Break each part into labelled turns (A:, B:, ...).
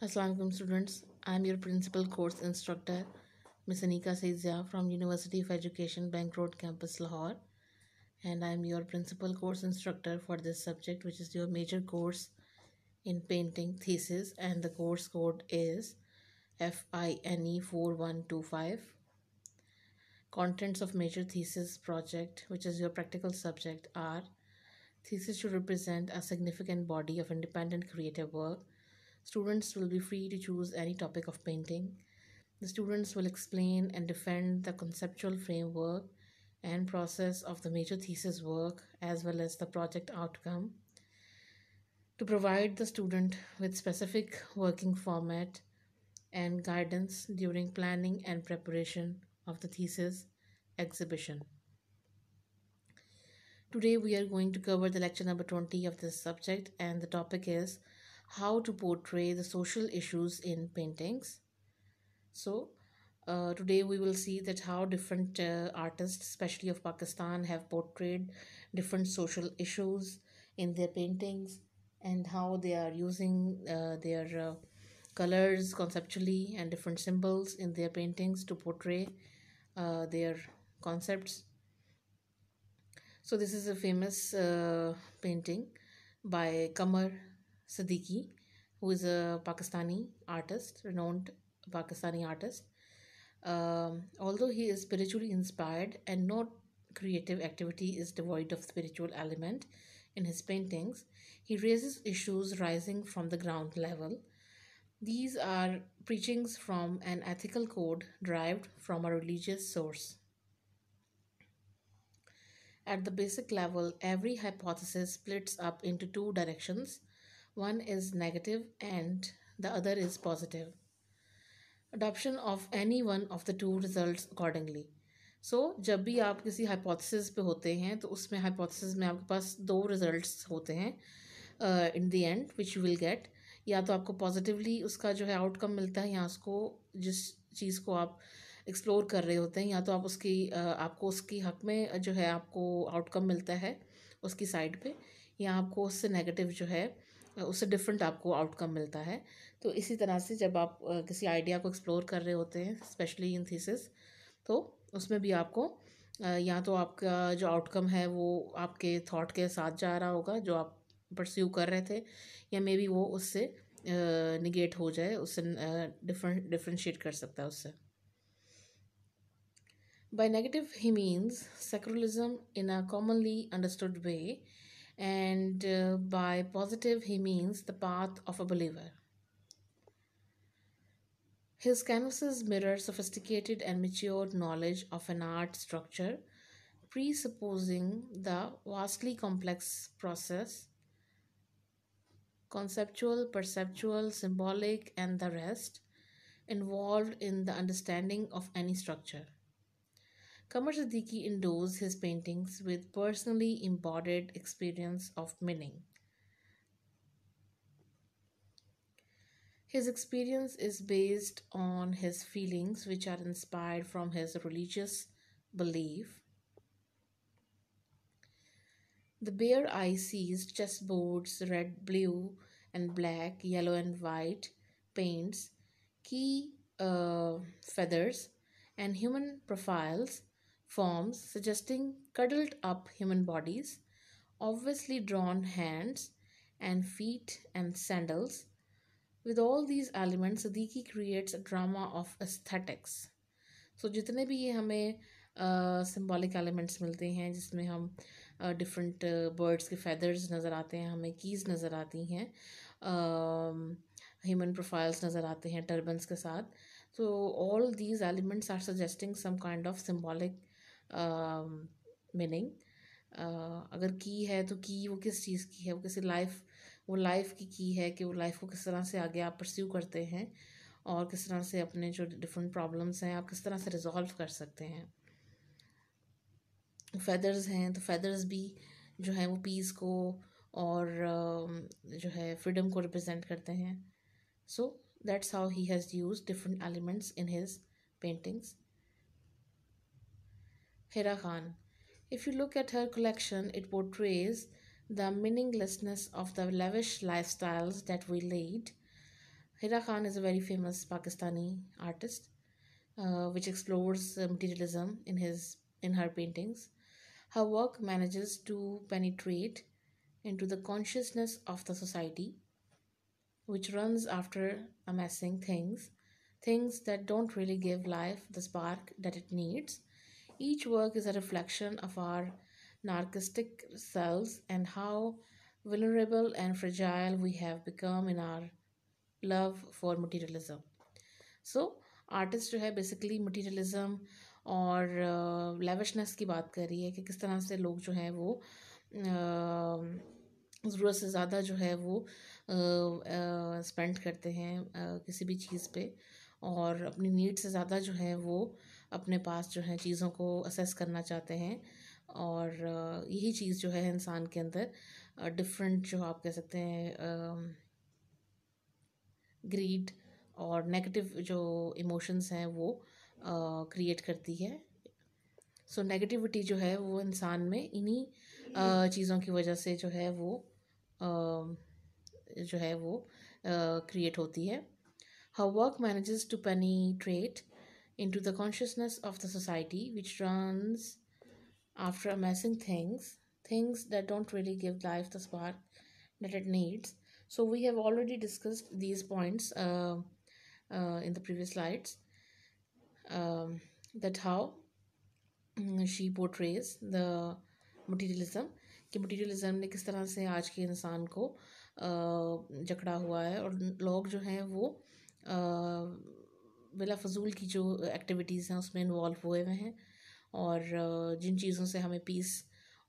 A: Assalamualaikum students, I am your principal course instructor Ms. Anika Saizia from University of Education Bank Road campus Lahore and I am your principal course instructor for this subject which is your major course in painting thesis and the course code is FINE 4125 Contents of major thesis project which is your practical subject are Thesis should represent a significant body of independent creative work Students will be free to choose any topic of painting. The students will explain and defend the conceptual framework and process of the major thesis work as well as the project outcome. To provide the student with specific working format and guidance during planning and preparation of the thesis exhibition. Today we are going to cover the lecture number 20 of this subject and the topic is how to portray the social issues in paintings so uh, today we will see that how different uh, artists especially of pakistan have portrayed different social issues in their paintings and how they are using uh, their uh, colors conceptually and different symbols in their paintings to portray uh, their concepts so this is a famous uh, painting by Kamar Siddiqui, who is a Pakistani artist, renowned Pakistani artist. Um, although he is spiritually inspired and no creative activity is devoid of spiritual element in his paintings, he raises issues rising from the ground level. These are preachings from an ethical code derived from a religious source. At the basic level, every hypothesis splits up into two directions One is negative and the other is positive. Adoption of any one of the two results accordingly. So so, जब भी आप किसी hypothesis पे होते हैं तो उसमें hypothesis में आपके पास दो रिजल्ट्स होते हैं in the end which you will get या तो आपको पॉजिटिवली उसका जो है आउटकम मिलता है या उसको जिस चीज़ को आप एक्सप्लोर कर रहे होते हैं या तो आप उसकी uh, आपको उसकी हक में जो है आपको आउटकम मिलता है उसकी साइड पे या आपको उससे नेगेटिव जो है उससे डिफरेंट आपको आउटकम मिलता है तो इसी तरह से जब आप किसी आइडिया को एक्सप्लोर कर रहे होते हैं स्पेशली इन थीसिस तो उसमें भी आपको या तो आपका जो आउटकम है वो आपके थॉट के साथ जा रहा होगा जो आप परस्यू कर रहे थे या मे बी वो उससे निगेट हो जाए उससे डिफरेंट डिफ्रेंशिएट कर सकता है उससे by negative he means sacralism in a commonly understood way and uh, by positive he means the path of a believer. His canvases mirror sophisticated and matured knowledge of an art structure, presupposing the vastly complex process, conceptual, perceptual, symbolic, and the rest involved in the understanding of any structure. Qamar endows his paintings with personally embodied experience of meaning. His experience is based on his feelings, which are inspired from his religious belief. The bare eye sees chessboards, red, blue, and black, yellow, and white paints, key uh, feathers, and human profiles forms suggesting cuddled up human bodies, obviously drawn hands and feet and sandals. With all these elements, Siddiqui creates a drama of aesthetics. So जितने भी ये हमें symbolic uh, elements मिलते हैं जिसमें हम different uh, birds uh, के feathers नज़र आते हैं हमें कीज़ नज़र आती हैं ह्यूमन प्रोफाइल्स नज़र आते हैं टर्बन्स के साथ so all these elements are suggesting some kind of symbolic meaning अगर की है तो की वो किस चीज़ की है वो किसी लाइफ वो लाइफ की की है कि वो लाइफ को किस तरह से आगे आप परस्यू करते हैं और किस तरह से अपने जो डिफरेंट प्रॉब्लम्स हैं आप किस तरह से रिजॉल्व कर सकते हैं फैदर्स हैं तो फ़ैदर्स भी जो है वो पीस को और जो है फ्रीडम को रिप्रेजेंट करते हैं so that's how he has use different elements in his paintings Hera Khan. If you look at her collection, it portrays the meaninglessness of the lavish lifestyles that we lead. Hira Khan is a very famous Pakistani artist, uh, which explores materialism in his in her paintings. Her work manages to penetrate into the consciousness of the society, which runs after amassing things, things that don't really give life the spark that it needs Each work is a reflection of our narcissistic selves and how vulnerable and fragile we have become in our love for materialism. So, artist जो है basically materialism और लेविशनेस की बात कर रही है कि किस तरह से लोग जो हैं वो ज़रूरत से ज़्यादा जो है वो स्पेंड करते हैं किसी भी चीज़ पे और अपनी नीड से ज़्यादा जो है वो अपने पास जो है चीज़ों को असेस करना चाहते हैं और यही चीज़ जो है इंसान के अंदर डिफरेंट जो आप कह सकते हैं ग्रीड और नेगेटिव जो इमोशंस हैं वो क्रिएट करती है सो so, नेगेटिविटी जो है वो इंसान में इन्हीं चीज़ों की वजह से जो है वो जो है वो क्रिएट होती है how work manages to penetrate into the consciousness of the society, which runs after amassing things, things that don't really give life the spark that it needs. So, we have already discussed these points uh, uh, in the previous slides um, that how mm, she portrays the materialism कि materialism ने किस तरह से आज के इंसान को uh, जकड़ा हुआ है और लोग जो हैं वो uh, बिला फजूल की जो एक्टिविटीज़ हैं उसमें इन्वॉल्व हुए हुए हैं और जिन चीज़ों से हमें पीस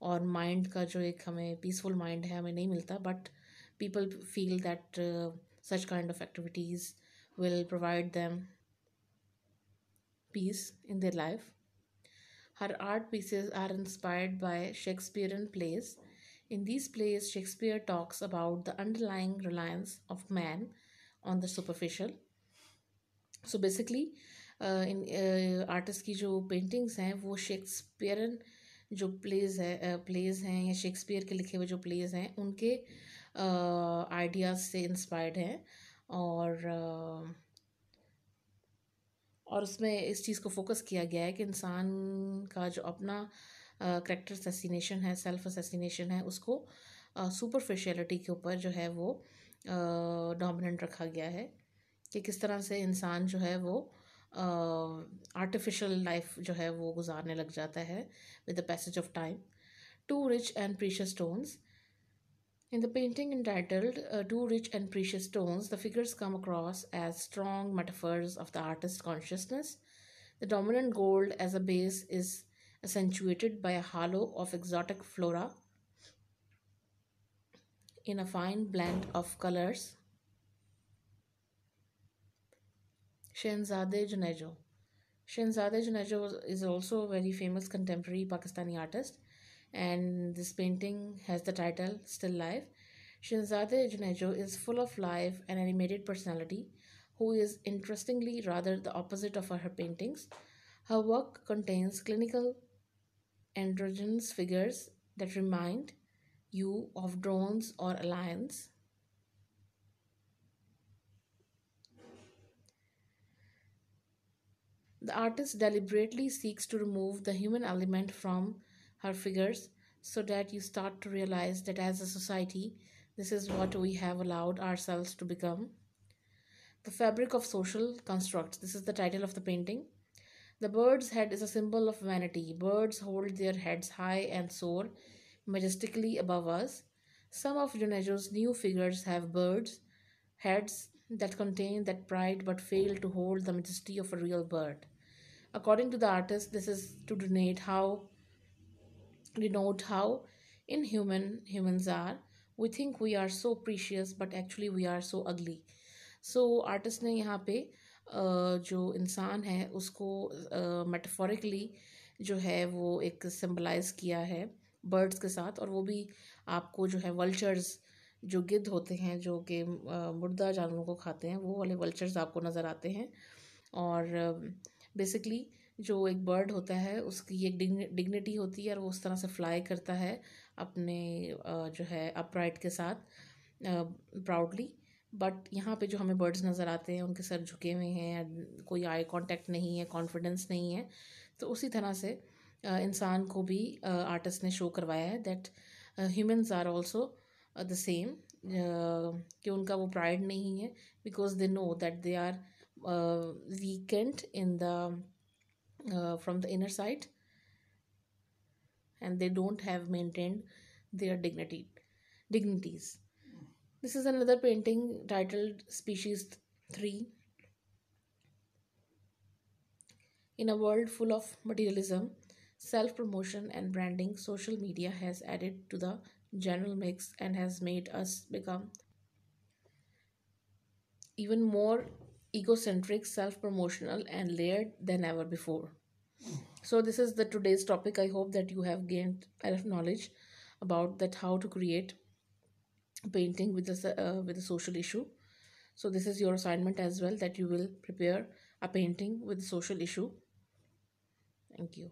A: और माइंड का जो एक हमें पीसफुल माइंड है हमें नहीं मिलता but people feel that such kind of activities will provide them peace in their life her art pieces are inspired by Shakespeare in place in this place Shakespeare talks about the underlying reliance of man on the superficial so basically इन artist की जो paintings हैं वो Shakespearean जो pledge है pledge uh, हैं या Shakespeare के लिखे हुए जो प्लेज हैं उनके आइडियाज़ uh, से इंस्पायर्ड हैं और uh, और उसमें इस चीज़ को फोकस किया गया है कि इंसान का जो अपना करेक्टर असैसिनेशन है सेल्फ असैसिनेशन है उसको सुपरफिशलिटी के ऊपर जो है वो डोमिनेंट रखा गया है कि किस तरह से इंसान जो है वो आर्टिफिशल uh, लाइफ जो है वो गुजारने लग जाता है with the passage of time to rich and precious stones in the painting entitled to rich and precious stones the figures come across as strong metaphors of the artist consciousness the dominant gold as a base is accentuated by a halo of exotic flora in a fine blend of colours Shehzade Junejo. Shehzade Junejo is also a very famous contemporary Pakistani artist, and this painting has the title Still Life. Shehzade Junejo is full of life and animated personality, who is interestingly rather the opposite of her paintings. Her work contains clinical androgynous figures that remind you of drones or lions. The artist deliberately seeks to remove the human element from her figures so that you start to realize that as a society, this is what we have allowed ourselves to become. The fabric of social constructs. This is the title of the painting. The bird's head is a symbol of vanity. Birds hold their heads high and soar majestically above us. Some of Unesco's new figures have birds' heads that contain that pride but fail to hold the majesty of a real bird. According to the artist, this is to denote how denote how inhuman humans are. We think we are so precious, but actually we are so ugly. so, artist ne yahan pe जो इंसान है उसको metaphorically जो है वो एक symbolize किया है बर्ड्स के साथ और वो भी आपको जो है वल्चर्स जो गिद्ध होते हैं जो कि मुर्दा जानवरों को खाते हैं वो वाले वल्चर्स आपको नज़र आते हैं और uh, बेसिकली जो एक बर्ड होता है उसकी एक डिग्निटी होती है और वो उस तरह से फ्लाई करता है अपने जो है अपराइट के साथ प्राउडली बट यहाँ पे जो हमें बर्ड्स नज़र आते हैं उनके सर झुके हुए हैं कोई आई कांटेक्ट नहीं है कॉन्फिडेंस नहीं है तो उसी तरह से इंसान को भी आर्टिस्ट ने शो करवाया है that humans are also the same कि उनका वो प्राइड नहीं है because they know that they are uh, weakened in the uh, from the inner side and they don't have maintained their dignity dignities this is another painting titled species 3 in a world full of materialism self promotion and branding social media has added to the general mix and has made us become even more egocentric, self promotional, and layered than ever before. So, this is the today's topic. I hope that you have gained enough knowledge about that how to create painting with a uh, with a social issue. So, this is your assignment as well that you will prepare a painting with a social issue. Thank you.